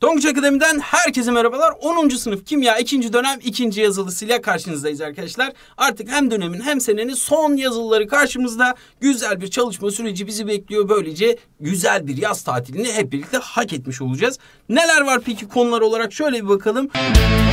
Tonguç Akademi'den herkese merhabalar. 10. sınıf kimya 2. dönem 2. yazılısıyla karşınızdayız arkadaşlar. Artık hem dönemin hem senenin son yazılıları karşımızda. Güzel bir çalışma süreci bizi bekliyor. Böylece güzel bir yaz tatilini hep birlikte hak etmiş olacağız. Neler var peki konular olarak şöyle bir bakalım. Müzik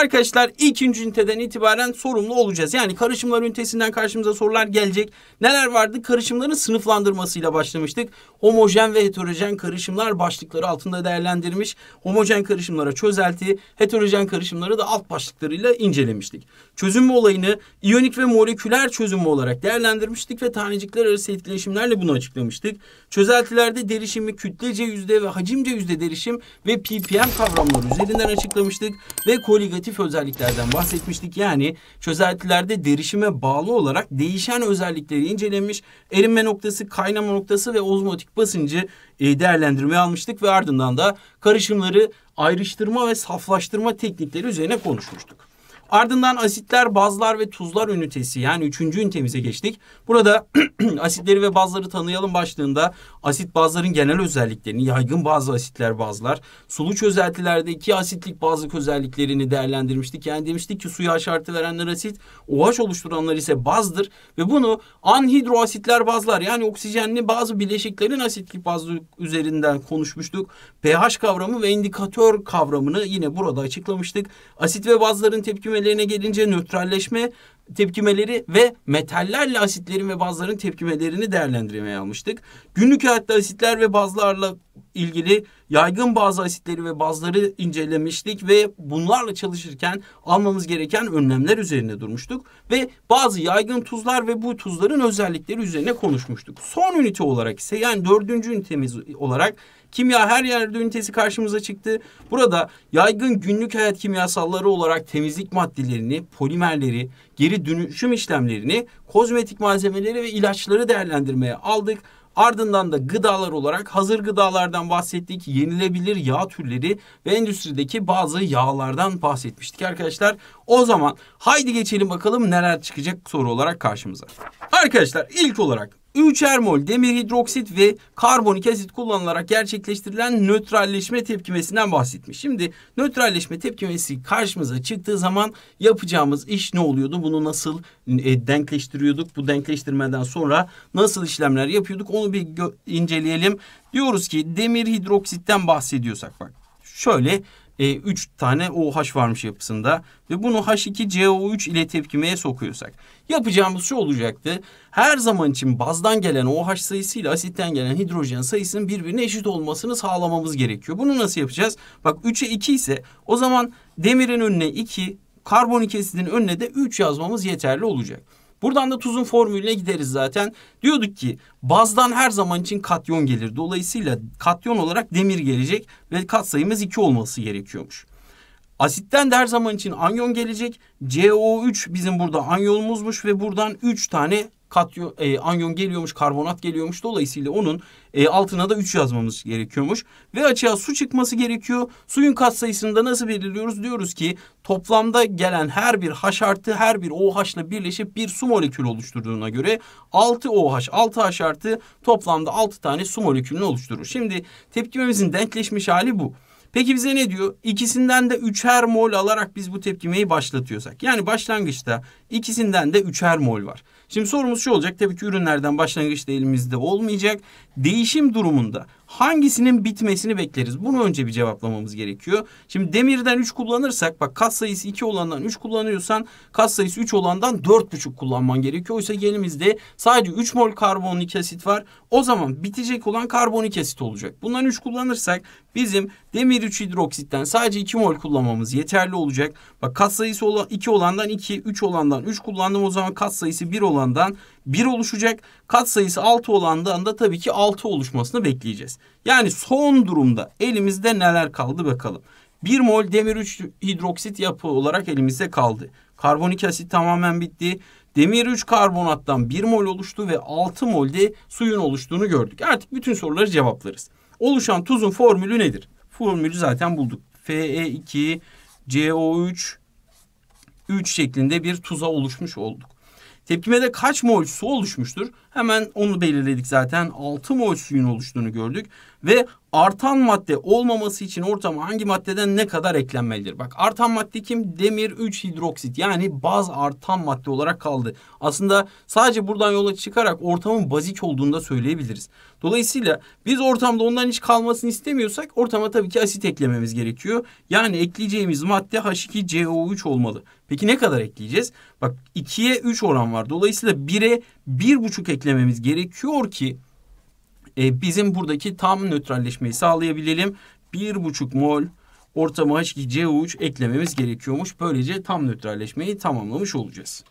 Arkadaşlar ikinci üniteden itibaren sorumlu olacağız. Yani karışımlar ünitesinden karşımıza sorular gelecek. Neler vardı? Karışımların sınıflandırmasıyla başlamıştık. Homojen ve heterojen karışımlar başlıkları altında değerlendirmiş. Homojen karışımlara çözelti, heterojen karışımları da alt başlıklarıyla incelemiştik. Çözünme olayını iyonik ve moleküler çözünme olarak değerlendirmiştik ve tanecikler arası etkileşimlerle bunu açıklamıştık. Çözeltilerde derişimi kütlece yüzde ve hacimce yüzde derişim ve ppm kavramları üzerinden açıklamıştık ve koligatif adaptif özelliklerden bahsetmiştik. Yani çözeltilerde derişime bağlı olarak değişen özellikleri incelenmiş. Erinme noktası, kaynama noktası ve ozmotik basıncı e, değerlendirmeye almıştık ve ardından da karışımları ayrıştırma ve saflaştırma teknikleri üzerine konuşmuştuk. Ardından asitler, bazlar ve tuzlar ünitesi yani üçüncü ünitemize geçtik. Burada asitleri ve bazları tanıyalım başlığında asit bazların genel özelliklerini, yaygın bazı asitler bazlar, sulu çözeltilerdeki asitlik bazlık özelliklerini değerlendirmiştik. Yani demiştik ki suya aşartı verenler asit, OH oluşturanlar ise bazdır ve bunu anhidroasitler bazlar yani oksijenli bazı bileşiklerin asitlik bazlık üzerinden konuşmuştuk. pH kavramı ve indikatör kavramını yine burada açıklamıştık. Asit ve bazların tepkime tepkimelerine gelince nötralleşme tepkimeleri ve metallerle asitlerin ve bazların tepkimelerini değerlendirmeye almıştık. Günlük hayatta asitler ve bazlarla ilgili yaygın bazı asitleri ve bazları incelemiştik ve bunlarla çalışırken almamız gereken önlemler üzerine durmuştuk ve bazı yaygın tuzlar ve bu tuzların özellikleri üzerine konuşmuştuk. Son ünite olarak ise yani dördüncü ünitemiz olarak Kimya her yerde ünitesi karşımıza çıktı. Burada yaygın günlük hayat kimyasalları olarak temizlik maddelerini, polimerleri, geri dönüşüm işlemlerini, kozmetik malzemeleri ve ilaçları değerlendirmeye aldık. Ardından da gıdalar olarak hazır gıdalardan bahsettik. Yenilebilir yağ türleri ve endüstrideki bazı yağlardan bahsetmiştik arkadaşlar. O zaman haydi geçelim bakalım neler çıkacak soru olarak karşımıza. Arkadaşlar ilk olarak 3'er mol demir hidroksit ve karbonik asit kullanılarak gerçekleştirilen nötralleşme tepkimesinden bahsetmiş. Şimdi nötralleşme tepkimesi karşımıza çıktığı zaman yapacağımız iş ne oluyordu? Bunu nasıl e, denkleştiriyorduk? Bu denkleştirmeden sonra nasıl işlemler yapıyorduk? Onu bir inceleyelim. Diyoruz ki demir hidroksitten bahsediyorsak bak şöyle e, 3 tane OH varmış yapısında ve bunu H2CO3 ile tepkimeye sokuyorsak yapacağımız şu olacaktı. Her zaman için bazdan gelen OH ile asitten gelen hidrojen sayısının birbirine eşit olmasını sağlamamız gerekiyor. Bunu nasıl yapacağız? Bak 3'e 2 ise o zaman demirin önüne 2, karbonik asidin önüne de 3 yazmamız yeterli olacak. Buradan da tuzun formülüne gideriz zaten. Diyorduk ki bazdan her zaman için katyon gelir. Dolayısıyla katyon olarak demir gelecek ve katsayımız 2 olması gerekiyormuş. Asitten de her zaman için anyon gelecek. CO3 bizim burada anyonumuzmuş ve buradan 3 tane katyo, e, anyon geliyormuş, karbonat geliyormuş. Dolayısıyla onun e, altına da 3 yazmamız gerekiyormuş. Ve açığa su çıkması gerekiyor. Suyun katsayısını da nasıl belirliyoruz? Diyoruz ki toplamda gelen her bir H artı her bir OH ile birleşip bir su molekülü oluşturduğuna göre 6 OH, 6 H artı toplamda 6 tane su molekülünü oluşturur. Şimdi tepkimemizin denkleşmiş hali bu. Peki bize ne diyor? İkisinden de üçer mol alarak biz bu tepkimeyi başlatıyorsak. Yani başlangıçta ikisinden de üçer mol var. Şimdi sorumuz şu olacak. Tabii ki ürünlerden başlangıçta elimizde olmayacak. Değişim durumunda hangisinin bitmesini bekleriz? Bunu önce bir cevaplamamız gerekiyor. Şimdi demirden 3 kullanırsak bak kat sayısı 2 olandan 3 kullanıyorsan kat sayısı 3 olandan 4,5 kullanman gerekiyor. Oysa elimizde sadece 3 mol karbonik asit var. O zaman bitecek olan karbonik asit olacak. Bundan 3 kullanırsak bizim demir 3 hidroksitten sadece 2 mol kullanmamız yeterli olacak. Bak kat sayısı 2 olandan 2, 3 olandan 3 kullandım. O zaman kat sayısı 1 olandan 1 oluşacak. Kat sayısı 6 olan da anda tabii ki 6 oluşmasını bekleyeceğiz. Yani son durumda elimizde neler kaldı bakalım. 1 mol demir 3 hidroksit yapı olarak elimizde kaldı. Karbonik asit tamamen bitti. Demir 3 karbonattan 1 mol oluştu ve 6 mol de suyun oluştuğunu gördük. Artık bütün soruları cevaplarız. Oluşan tuzun formülü nedir? Formülü zaten bulduk. Fe2 CO3 3 şeklinde bir tuza oluşmuş olduk. Tepkimede kaç mol su oluşmuştur? Hemen onu belirledik zaten. 6 mol suyun oluştuğunu gördük. Ve artan madde olmaması için ortama hangi maddeden ne kadar eklenmelidir? Bak artan madde kim? Demir 3 hidroksit yani baz artan madde olarak kaldı. Aslında sadece buradan yola çıkarak ortamın bazik olduğunu da söyleyebiliriz. Dolayısıyla biz ortamda ondan hiç kalmasını istemiyorsak ortama tabii ki asit eklememiz gerekiyor. Yani ekleyeceğimiz madde H2CO3 olmalı. Peki ne kadar ekleyeceğiz? Bak 2'ye 3 oran var. Dolayısıyla 1'e 1,5 eklememiz gerekiyor ki e, bizim buradaki tam nötralleşmeyi sağlayabilelim. Bir buçuk mol ortama h c uç eklememiz gerekiyormuş. Böylece tam nötralleşmeyi tamamlamış olacağız.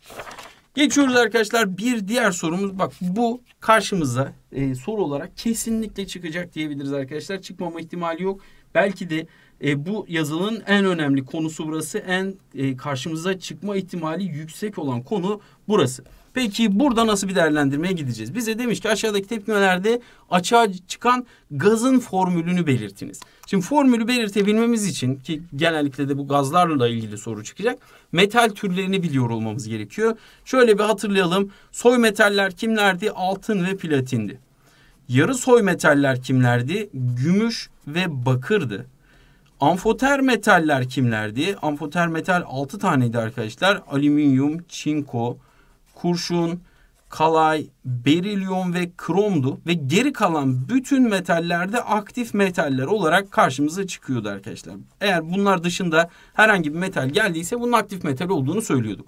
Geçiyoruz arkadaşlar bir diğer sorumuz bak bu karşımıza e, soru olarak kesinlikle çıkacak diyebiliriz arkadaşlar. Çıkmama ihtimali yok. Belki de e, bu yazının en önemli konusu burası. En e, karşımıza çıkma ihtimali yüksek olan konu burası. Peki burada nasıl bir değerlendirmeye gideceğiz? Bize demiş ki aşağıdaki tepkimelerde açığa çıkan gazın formülünü belirtiniz. Şimdi formülü belirtebilmemiz için ki genellikle de bu gazlarla ilgili soru çıkacak. Metal türlerini biliyor olmamız gerekiyor. Şöyle bir hatırlayalım. Soy metaller kimlerdi? Altın ve platindi. Yarı soy metaller kimlerdi? Gümüş ve bakırdı. Amfoter metaller kimlerdi? Amfoter metal 6 taneydi arkadaşlar. Alüminyum, çinko, kurşun, kalay, berilyon ve kromdu ve geri kalan bütün metallerde aktif metaller olarak karşımıza çıkıyordu arkadaşlar. Eğer bunlar dışında herhangi bir metal geldiyse bunun aktif metal olduğunu söylüyorduk.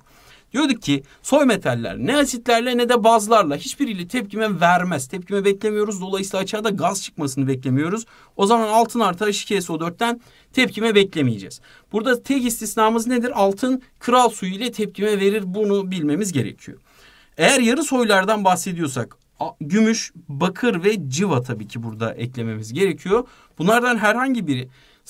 Diyorduk ki soy metaller ne asitlerle ne de bazlarla hiçbiriyle tepkime vermez. Tepkime beklemiyoruz. Dolayısıyla açığa da gaz çıkmasını beklemiyoruz. O zaman altın artı H2SO4'ten tepkime beklemeyeceğiz. Burada tek istisnamız nedir? Altın kral suyu ile tepkime verir. Bunu bilmemiz gerekiyor. Eğer yarı soylardan bahsediyorsak gümüş, bakır ve civa tabii ki burada eklememiz gerekiyor. Bunlardan herhangi biri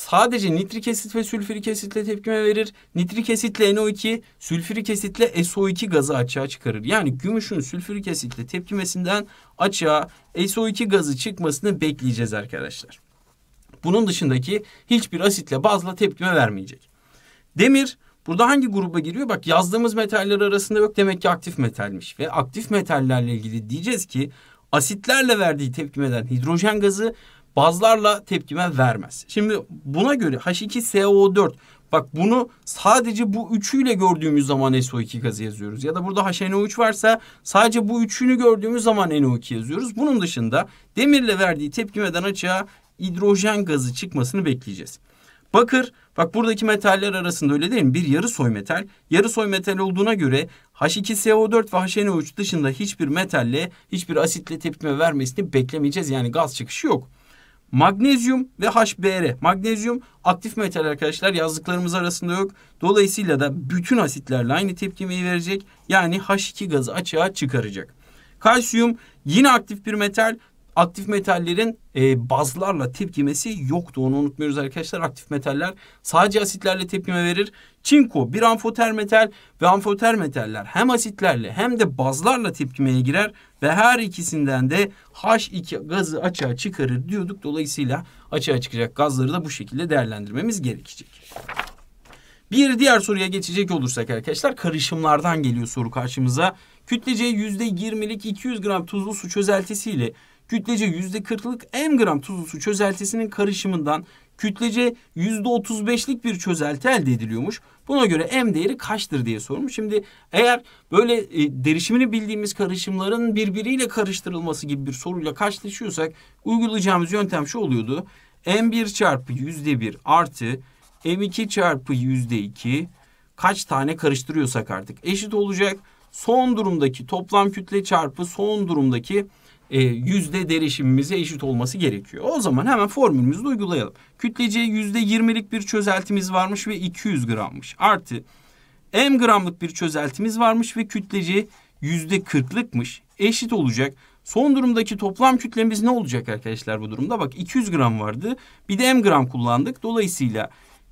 sadece nitrik asit ve sülfürik asitle tepkime verir. Nitrik asitle NO2, sülfürik asitle SO2 gazı açığa çıkarır. Yani gümüşün sülfürik asitle tepkimesinden açığa SO2 gazı çıkmasını bekleyeceğiz arkadaşlar. Bunun dışındaki hiçbir asitle bazla tepkime vermeyecek. Demir Burada hangi gruba giriyor? Bak yazdığımız metaller arasında yok demek ki aktif metalmiş. Ve aktif metallerle ilgili diyeceğiz ki asitlerle verdiği tepkimeden hidrojen gazı bazlarla tepkime vermez. Şimdi buna göre H2SO4 bak bunu sadece bu üçüyle gördüğümüz zaman SO2 gazı yazıyoruz. Ya da burada HNO3 varsa sadece bu üçünü gördüğümüz zaman NO2 yazıyoruz. Bunun dışında demirle verdiği tepkimeden açığa hidrojen gazı çıkmasını bekleyeceğiz. Bakır bak buradaki metaller arasında öyle değil mi? Bir yarı soy metal. Yarı soy metal olduğuna göre H2SO4 ve HNO3 dışında hiçbir metalle, hiçbir asitle tepkime vermesini beklemeyeceğiz. Yani gaz çıkışı yok. Magnezyum ve HBr. Magnezyum aktif metal arkadaşlar yazdıklarımız arasında yok. Dolayısıyla da bütün asitlerle aynı tepkimeyi verecek. Yani H2 gazı açığa çıkaracak. Kalsiyum yine aktif bir metal aktif metallerin e, bazlarla tepkimesi yoktu. Onu unutmuyoruz arkadaşlar. Aktif metaller sadece asitlerle tepkime verir. Çinko bir amfoter metal ve amfoter metaller hem asitlerle hem de bazlarla tepkimeye girer ve her ikisinden de H2 gazı açığa çıkarır diyorduk. Dolayısıyla açığa çıkacak gazları da bu şekilde değerlendirmemiz gerekecek. Bir diğer soruya geçecek olursak arkadaşlar karışımlardan geliyor soru karşımıza. Kütlece %20'lik 200 gram tuzlu su çözeltisiyle kütlece yüzde kırklık m gram tuzlu su çözeltisinin karışımından kütlece yüzde otuz beşlik bir çözelti elde ediliyormuş. Buna göre m değeri kaçtır diye sormuş. Şimdi eğer böyle e, derişimini bildiğimiz karışımların birbiriyle karıştırılması gibi bir soruyla karşılaşıyorsak uygulayacağımız yöntem şu oluyordu. m1 çarpı yüzde bir artı m2 çarpı yüzde iki kaç tane karıştırıyorsak artık eşit olacak. Son durumdaki toplam kütle çarpı son durumdaki e, yüzde derişimimize eşit olması gerekiyor. O zaman hemen formülümüzü uygulayalım. Kütleciye yüzde yirmilik bir çözeltimiz varmış ve 200 grammış. Artı m gramlık bir çözeltimiz varmış ve kütleci yüzde kırklıkmış. Eşit olacak. Son durumdaki toplam kütlemiz ne olacak arkadaşlar bu durumda? Bak 200 gram vardı. Bir de m gram kullandık. Dolayısıyla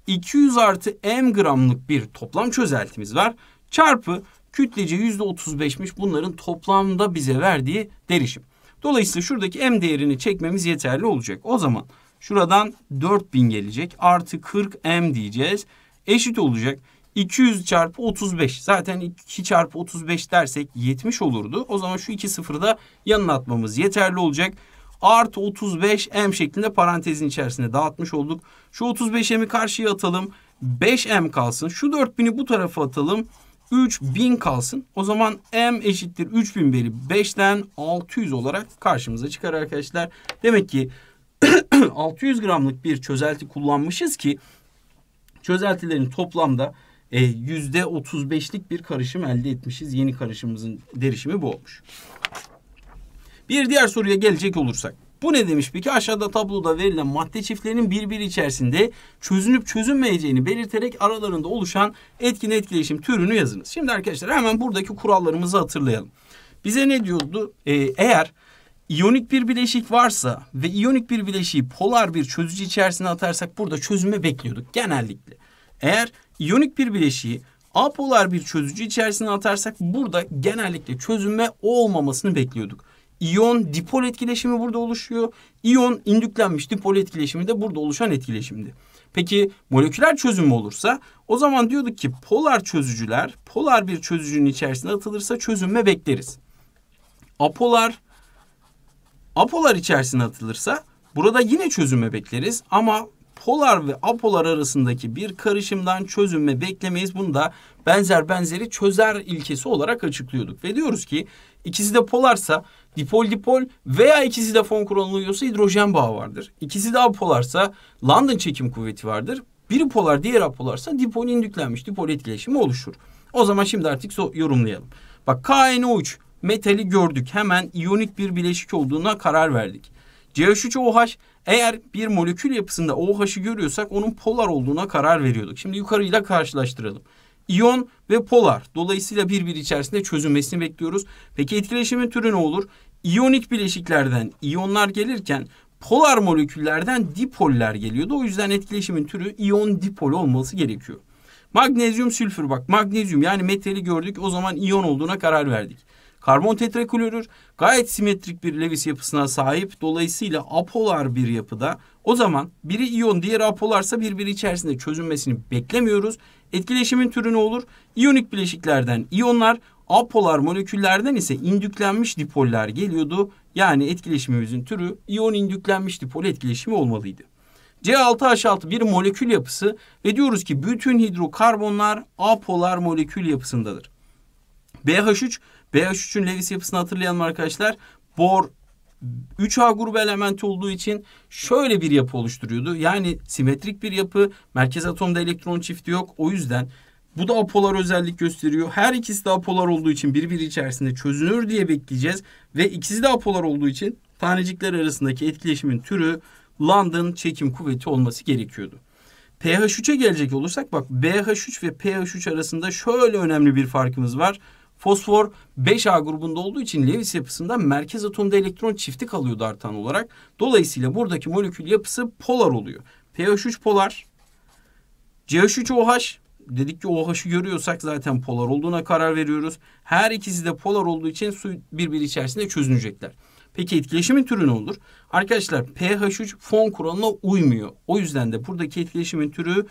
200 artı m gramlık bir toplam çözeltimiz var. Çarpı kütlece yüzde otuz beşmiş. bunların toplamda bize verdiği derişim. Dolayısıyla şuradaki m değerini çekmemiz yeterli olacak. O zaman şuradan 4000 gelecek. Artı 40 m diyeceğiz. Eşit olacak. 200 çarpı 35. Zaten 2 çarpı 35 dersek 70 olurdu. O zaman şu iki sıfırı da yanına atmamız yeterli olacak. Artı 35 m şeklinde parantezin içerisinde dağıtmış olduk. Şu 35m'i karşıya atalım. 5m kalsın. Şu 4000'i bu tarafa atalım. 3000 kalsın. O zaman m eşittir 3000 bölü 5'ten 600 olarak karşımıza çıkar arkadaşlar. Demek ki 600 gramlık bir çözelti kullanmışız ki çözeltilerin toplamda e, yüzde %35'lik bir karışım elde etmişiz. Yeni karışımımızın derişimi bu olmuş. Bir diğer soruya gelecek olursak. Bu ne demiş peki? Aşağıda tabloda verilen madde çiftlerinin birbiri içerisinde çözünüp çözünmeyeceğini belirterek aralarında oluşan etkin etkileşim türünü yazınız. Şimdi arkadaşlar hemen buradaki kurallarımızı hatırlayalım. Bize ne diyordu? Ee, eğer iyonik bir bileşik varsa ve iyonik bir bileşiği polar bir çözücü içerisine atarsak burada çözüme bekliyorduk genellikle. Eğer iyonik bir bileşiği apolar bir çözücü içerisine atarsak burada genellikle çözünme olmamasını bekliyorduk. İyon dipol etkileşimi burada oluşuyor. İyon indüklenmiş dipol etkileşimi de burada oluşan etkileşimdi. Peki moleküler çözüm olursa o zaman diyorduk ki polar çözücüler polar bir çözücünün içerisinde atılırsa çözünme bekleriz. Apolar apolar içerisinde atılırsa burada yine çözünme bekleriz ama polar ve apolar arasındaki bir karışımdan çözünme beklemeyiz. Bunu da benzer benzeri çözer ilkesi olarak açıklıyorduk. Ve diyoruz ki ikisi de polarsa dipol dipol veya ikisi de fon kullanılıyorsa hidrojen bağı vardır. İkisi de apolarsa London çekim kuvveti vardır. Biri polar diğer apolarsa dipol indüklenmiş dipol etkileşimi oluşur. O zaman şimdi artık so yorumlayalım. Bak KNO3 metali gördük. Hemen iyonik bir bileşik olduğuna karar verdik. CH3OH eğer bir molekül yapısında OH'ı görüyorsak onun polar olduğuna karar veriyorduk. Şimdi yukarıyla karşılaştıralım iyon ve polar. Dolayısıyla birbiri içerisinde çözünmesini bekliyoruz. Peki etkileşimin türü ne olur? İyonik bileşiklerden iyonlar gelirken polar moleküllerden dipoller geliyordu. O yüzden etkileşimin türü iyon dipol olması gerekiyor. Magnezyum sülfür bak magnezyum yani metali gördük o zaman iyon olduğuna karar verdik. Karbon tetraklorür gayet simetrik bir Lewis yapısına sahip. Dolayısıyla apolar bir yapıda. O zaman biri iyon diğeri apolarsa birbiri içerisinde çözünmesini beklemiyoruz. Etkileşimin türü ne olur? İyonik bileşiklerden iyonlar, apolar moleküllerden ise indüklenmiş dipoller geliyordu. Yani etkileşimimizin türü iyon indüklenmiş dipol etkileşimi olmalıydı. C6H6 bir molekül yapısı ve diyoruz ki bütün hidrokarbonlar apolar molekül yapısındadır. BH3, BH3'ün Lewis yapısını hatırlayan arkadaşlar. Bor 3A grubu elementi olduğu için şöyle bir yapı oluşturuyordu. Yani simetrik bir yapı, merkez atomda elektron çifti yok. O yüzden bu da apolar özellik gösteriyor. Her ikisi de apolar olduğu için birbiri içerisinde çözünür diye bekleyeceğiz. Ve ikisi de apolar olduğu için tanecikler arasındaki etkileşimin türü London çekim kuvveti olması gerekiyordu. pH3'e gelecek olursak bak BH3 ve pH3 arasında şöyle önemli bir farkımız var. Fosfor 5A grubunda olduğu için Lewis yapısında merkez atomda elektron çifti kalıyor artan olarak. Dolayısıyla buradaki molekül yapısı polar oluyor. pH3 polar, CH3OH dedik ki OH'ı görüyorsak zaten polar olduğuna karar veriyoruz. Her ikisi de polar olduğu için su birbiri içerisinde çözünecekler. Peki etkileşimin türü ne olur? Arkadaşlar pH3 fon kuralına uymuyor. O yüzden de buradaki etkileşimin türü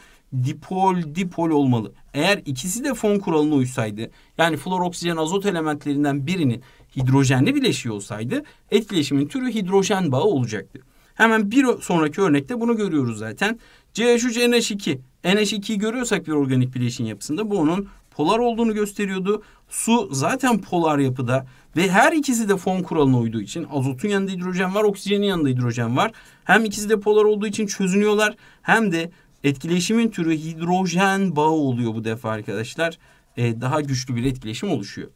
dipol dipol olmalı. Eğer ikisi de fon kuralına uysaydı yani flor oksijen azot elementlerinden birinin hidrojenle bileşiği olsaydı etkileşimin türü hidrojen bağı olacaktı. Hemen bir sonraki örnekte bunu görüyoruz zaten. CH3 NH2 NH2'yi görüyorsak bir organik bileşin yapısında bu onun polar olduğunu gösteriyordu. Su zaten polar yapıda ve her ikisi de fon kuralına uyduğu için azotun yanında hidrojen var, oksijenin yanında hidrojen var. Hem ikisi de polar olduğu için çözünüyorlar hem de etkileşimin türü hidrojen bağı oluyor bu defa arkadaşlar. Ee, daha güçlü bir etkileşim oluşuyor.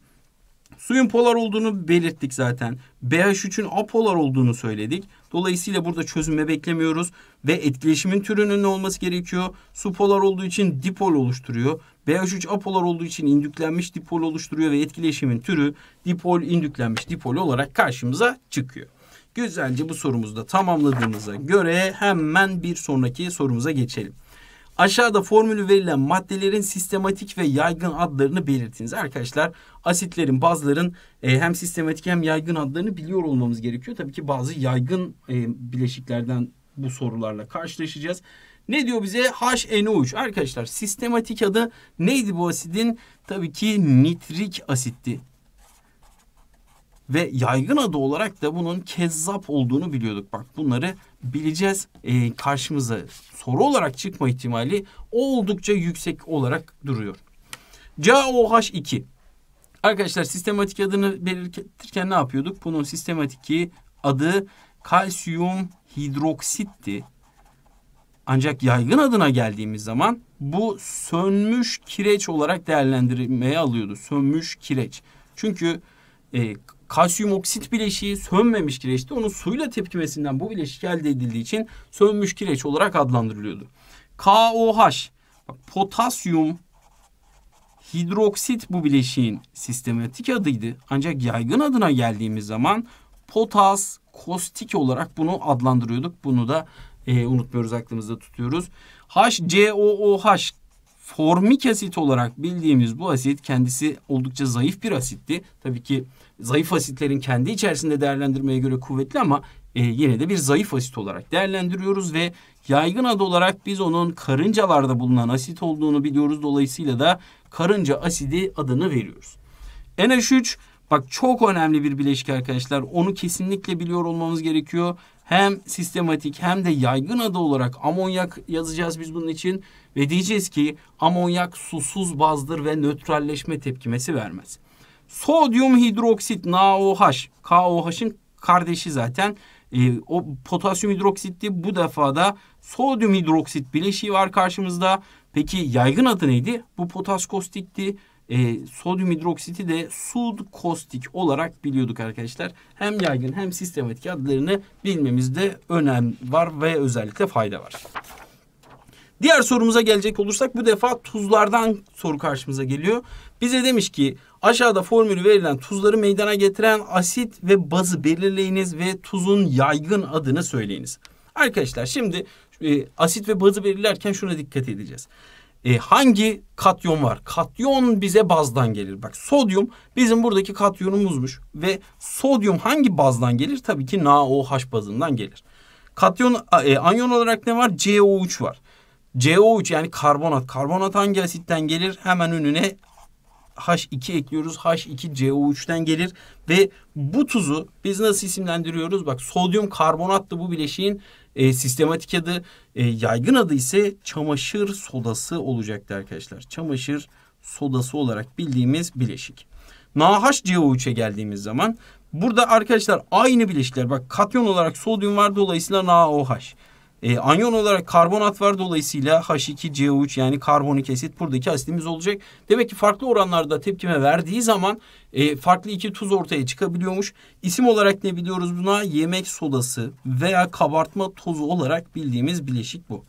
Suyun polar olduğunu belirttik zaten. BH3'ün apolar olduğunu söyledik. Dolayısıyla burada çözünme beklemiyoruz ve etkileşimin türünün ne olması gerekiyor? Su polar olduğu için dipol oluşturuyor. BH3 apolar olduğu için indüklenmiş dipol oluşturuyor ve etkileşimin türü dipol indüklenmiş dipol olarak karşımıza çıkıyor. Güzelce bu sorumuzu da tamamladığımıza göre hemen bir sonraki sorumuza geçelim. Aşağıda formülü verilen maddelerin sistematik ve yaygın adlarını belirtiniz. Arkadaşlar asitlerin, bazların e, hem sistematik hem yaygın adlarını biliyor olmamız gerekiyor. Tabii ki bazı yaygın e, bileşiklerden bu sorularla karşılaşacağız. Ne diyor bize? HNO3. Arkadaşlar sistematik adı neydi bu asidin? Tabii ki nitrik asitti ve yaygın adı olarak da bunun kezzap olduğunu biliyorduk. Bak bunları bileceğiz. E, karşımıza soru olarak çıkma ihtimali oldukça yüksek olarak duruyor. COH2 Arkadaşlar sistematik adını belirtirken ne yapıyorduk? Bunun sistematik adı kalsiyum hidroksitti. Ancak yaygın adına geldiğimiz zaman bu sönmüş kireç olarak değerlendirmeye alıyordu. Sönmüş kireç. Çünkü e, kalsiyum oksit bileşiği sönmemiş kireçti. Onun suyla tepkimesinden bu bileşik elde edildiği için sönmüş kireç olarak adlandırılıyordu. KOH bak, potasyum hidroksit bu bileşiğin sistematik adıydı. Ancak yaygın adına geldiğimiz zaman potas kostik olarak bunu adlandırıyorduk. Bunu da e, unutmuyoruz aklımızda tutuyoruz. HCOOH formik asit olarak bildiğimiz bu asit kendisi oldukça zayıf bir asitti. Tabii ki zayıf asitlerin kendi içerisinde değerlendirmeye göre kuvvetli ama e, yine de bir zayıf asit olarak değerlendiriyoruz ve yaygın adı olarak biz onun karıncalarda bulunan asit olduğunu biliyoruz. Dolayısıyla da karınca asidi adını veriyoruz. NH3 bak çok önemli bir bileşik arkadaşlar. Onu kesinlikle biliyor olmamız gerekiyor. Hem sistematik hem de yaygın adı olarak amonyak yazacağız biz bunun için ve diyeceğiz ki amonyak susuz bazdır ve nötralleşme tepkimesi vermez. Sodyum hidroksit NaOH. KOH'ın kardeşi zaten. E, o potasyum hidroksitti. Bu defa da sodyum hidroksit bileşiği var karşımızda. Peki yaygın adı neydi? Bu potas kostikti. E, sodyum hidroksiti de sud kostik olarak biliyorduk arkadaşlar. Hem yaygın hem sistematik adlarını bilmemizde önem var ve özellikle fayda var. Diğer sorumuza gelecek olursak bu defa tuzlardan soru karşımıza geliyor. Bize demiş ki aşağıda formülü verilen tuzları meydana getiren asit ve bazı belirleyiniz ve tuzun yaygın adını söyleyiniz. Arkadaşlar şimdi e, asit ve bazı belirlerken şuna dikkat edeceğiz. E, hangi katyon var? Katyon bize bazdan gelir. Bak sodyum bizim buradaki katyonumuzmuş. Ve sodyum hangi bazdan gelir? Tabii ki NaOH bazından gelir. Katyon, e, anyon olarak ne var? CO3 var. CO3 yani karbonat. Karbonat hangi asitten gelir? Hemen önüne H2 ekliyoruz. H2 CO3'ten gelir ve bu tuzu biz nasıl isimlendiriyoruz? Bak sodyum karbonattı bu bileşiğin e, sistematik adı. E, yaygın adı ise çamaşır sodası olacaktı arkadaşlar. Çamaşır sodası olarak bildiğimiz bileşik. NaHCO3'e geldiğimiz zaman burada arkadaşlar aynı bileşikler. Bak katyon olarak sodyum var dolayısıyla NaOH. E, anyon olarak karbonat var dolayısıyla H2CO3 yani karbonik asit buradaki asitimiz olacak. Demek ki farklı oranlarda tepkime verdiği zaman e, farklı iki tuz ortaya çıkabiliyormuş. İsim olarak ne biliyoruz buna? Yemek sodası veya kabartma tozu olarak bildiğimiz bileşik bu.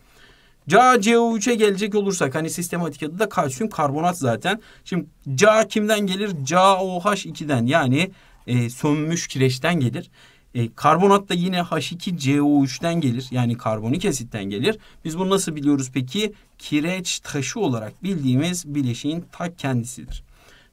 CaCO3'e gelecek olursak hani sistematik adı da kalsiyum karbonat zaten. Şimdi Ca kimden gelir? CaOH2'den yani e, sönmüş kireçten gelir. E, karbonat da yine H2CO3'ten gelir. Yani karbonik asitten gelir. Biz bunu nasıl biliyoruz peki? Kireç taşı olarak bildiğimiz bileşiğin ta kendisidir.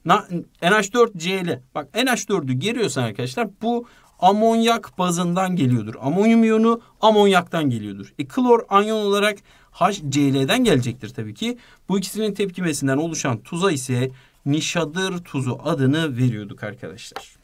NH4Cl. Bak NH4'ü geriyorsan arkadaşlar bu amonyak bazından geliyordur. Amonyum iyonu amonyaktan geliyordur. E, klor anyon olarak HCl'den gelecektir tabii ki. Bu ikisinin tepkimesinden oluşan tuza ise nişadır tuzu adını veriyorduk arkadaşlar.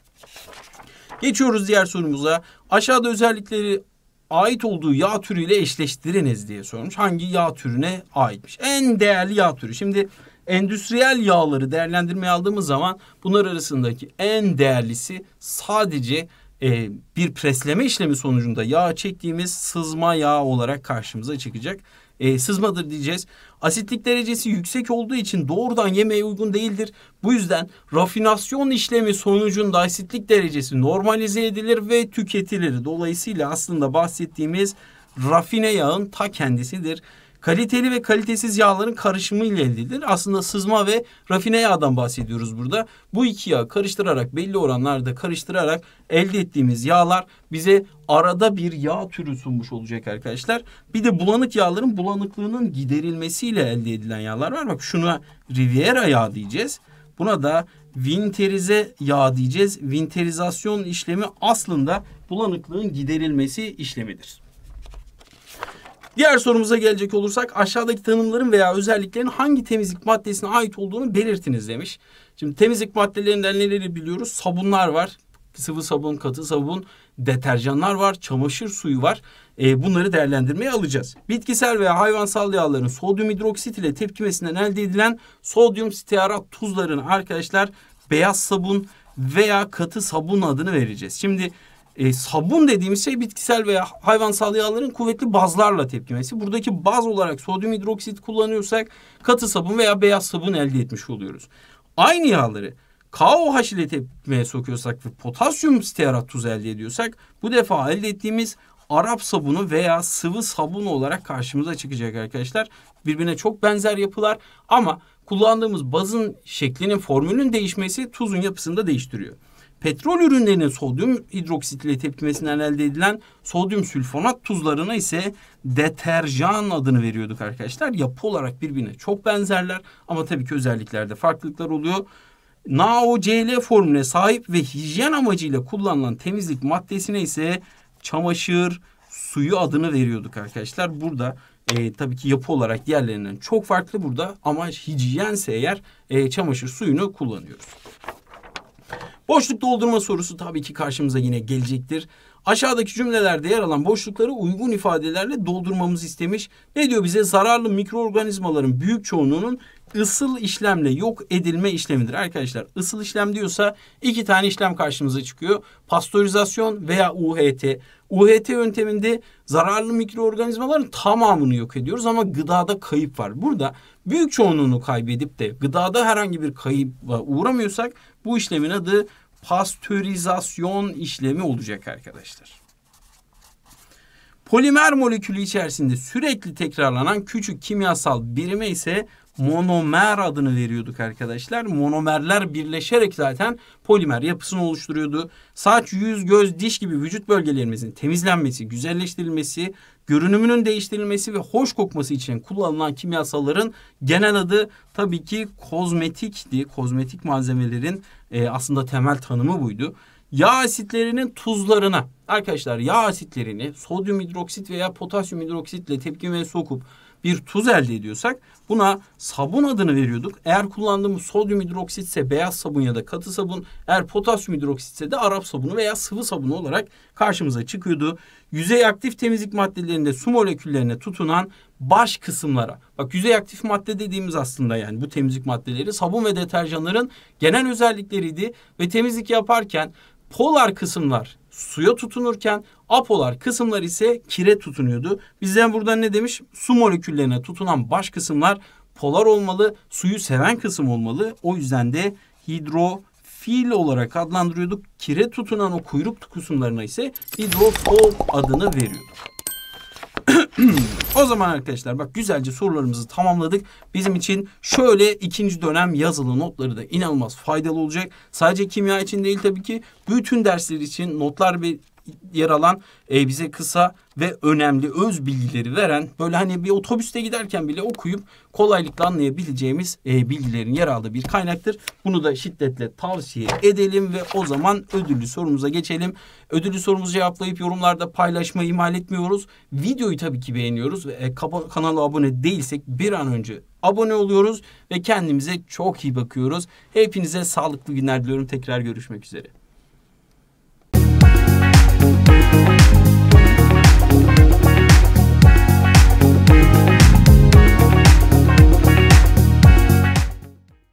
Geçiyoruz diğer sorumuza. Aşağıda özellikleri ait olduğu yağ türüyle eşleştiriniz diye sormuş. Hangi yağ türüne aitmiş? En değerli yağ türü. Şimdi endüstriyel yağları değerlendirmeye aldığımız zaman bunlar arasındaki en değerlisi sadece e, bir presleme işlemi sonucunda yağ çektiğimiz sızma yağ olarak karşımıza çıkacak e, sızmadır diyeceğiz. Asitlik derecesi yüksek olduğu için doğrudan yemeğe uygun değildir. Bu yüzden rafinasyon işlemi sonucunda asitlik derecesi normalize edilir ve tüketilir. Dolayısıyla aslında bahsettiğimiz rafine yağın ta kendisidir. Kaliteli ve kalitesiz yağların karışımı ile elde edilir. Aslında sızma ve rafine yağdan bahsediyoruz burada. Bu iki yağ karıştırarak belli oranlarda karıştırarak elde ettiğimiz yağlar bize arada bir yağ türü sunmuş olacak arkadaşlar. Bir de bulanık yağların bulanıklığının giderilmesiyle elde edilen yağlar var. Bak şuna Riviera yağ diyeceğiz. Buna da winterize yağ diyeceğiz. Winterizasyon işlemi aslında bulanıklığın giderilmesi işlemidir. Diğer sorumuza gelecek olursak aşağıdaki tanımların veya özelliklerin hangi temizlik maddesine ait olduğunu belirtiniz demiş. Şimdi temizlik maddelerinden neleri biliyoruz? Sabunlar var. Sıvı sabun, katı sabun, deterjanlar var, çamaşır suyu var. E, bunları değerlendirmeye alacağız. Bitkisel veya hayvansal yağların sodyum hidroksit ile tepkimesinden elde edilen sodyum stearat tuzlarını arkadaşlar beyaz sabun veya katı sabun adını vereceğiz. Şimdi e, sabun dediğimiz şey bitkisel veya hayvansal yağların kuvvetli bazlarla tepkimesi. Buradaki baz olarak sodyum hidroksit kullanıyorsak katı sabun veya beyaz sabun elde etmiş oluyoruz. Aynı yağları KOH ile tepkimeye sokuyorsak ve potasyum stearat tuz elde ediyorsak bu defa elde ettiğimiz Arap sabunu veya sıvı sabun olarak karşımıza çıkacak arkadaşlar. Birbirine çok benzer yapılar ama kullandığımız bazın şeklinin formülün değişmesi tuzun yapısını da değiştiriyor. Petrol ürünlerinin sodyum hidroksitle tepkimesinden elde edilen sodyum sülfonat tuzlarına ise deterjan adını veriyorduk arkadaşlar. Yapı olarak birbirine çok benzerler ama tabii ki özelliklerde farklılıklar oluyor. NaOCl formüle sahip ve hijyen amacıyla kullanılan temizlik maddesine ise çamaşır suyu adını veriyorduk arkadaşlar. Burada e, tabii ki yapı olarak diğerlerinden çok farklı burada ama hijyense eğer e, çamaşır suyunu kullanıyoruz. Boşluk doldurma sorusu tabii ki karşımıza yine gelecektir. Aşağıdaki cümlelerde yer alan boşlukları uygun ifadelerle doldurmamızı istemiş. Ne diyor bize? Zararlı mikroorganizmaların büyük çoğunluğunun ısıl işlemle yok edilme işlemidir. Arkadaşlar ısıl işlem diyorsa iki tane işlem karşımıza çıkıyor. Pastörizasyon veya UHT. UHT yönteminde zararlı mikroorganizmaların tamamını yok ediyoruz ama gıdada kayıp var. Burada büyük çoğunluğunu kaybedip de gıdada herhangi bir kayıpla uğramıyorsak bu işlemin adı pastörizasyon işlemi olacak arkadaşlar. Polimer molekülü içerisinde sürekli tekrarlanan küçük kimyasal birime ise monomer adını veriyorduk arkadaşlar. Monomerler birleşerek zaten polimer yapısını oluşturuyordu. Saç, yüz, göz, diş gibi vücut bölgelerimizin temizlenmesi, güzelleştirilmesi, görünümünün değiştirilmesi ve hoş kokması için kullanılan kimyasalların genel adı tabii ki kozmetikti. Kozmetik malzemelerin e, aslında temel tanımı buydu. Yağ asitlerinin tuzlarına arkadaşlar yağ asitlerini sodyum hidroksit veya potasyum hidroksitle tepkimeye sokup bir tuz elde ediyorsak Buna sabun adını veriyorduk. Eğer kullandığımız sodyum hidroksitse beyaz sabun ya da katı sabun. Eğer potasyum hidroksitse de Arap sabunu veya sıvı sabunu olarak karşımıza çıkıyordu. Yüzey aktif temizlik maddelerinde su moleküllerine tutunan baş kısımlara. Bak yüzey aktif madde dediğimiz aslında yani bu temizlik maddeleri sabun ve deterjanların genel özellikleriydi. Ve temizlik yaparken polar kısımlar suya tutunurken Apolar kısımlar ise kire tutunuyordu. Bizden buradan ne demiş? Su moleküllerine tutunan baş kısımlar polar olmalı, suyu seven kısım olmalı. O yüzden de hidrofil olarak adlandırıyorduk. Kire tutunan o kuyruk kısımlarına ise hidrofol adını veriyorduk. o zaman arkadaşlar bak güzelce sorularımızı tamamladık. Bizim için şöyle ikinci dönem yazılı notları da inanılmaz faydalı olacak. Sadece kimya için değil tabii ki bütün dersler için notlar ve yer alan e, bize kısa ve önemli öz bilgileri veren böyle hani bir otobüste giderken bile okuyup kolaylıkla anlayabileceğimiz e, bilgilerin yer aldığı bir kaynaktır. Bunu da şiddetle tavsiye edelim ve o zaman ödüllü sorumuza geçelim. Ödüllü sorumuzu cevaplayıp yorumlarda paylaşmayı ihmal etmiyoruz. Videoyu tabii ki beğeniyoruz ve e, kanala abone değilsek bir an önce abone oluyoruz ve kendimize çok iyi bakıyoruz. Hepinize sağlıklı günler diliyorum. Tekrar görüşmek üzere.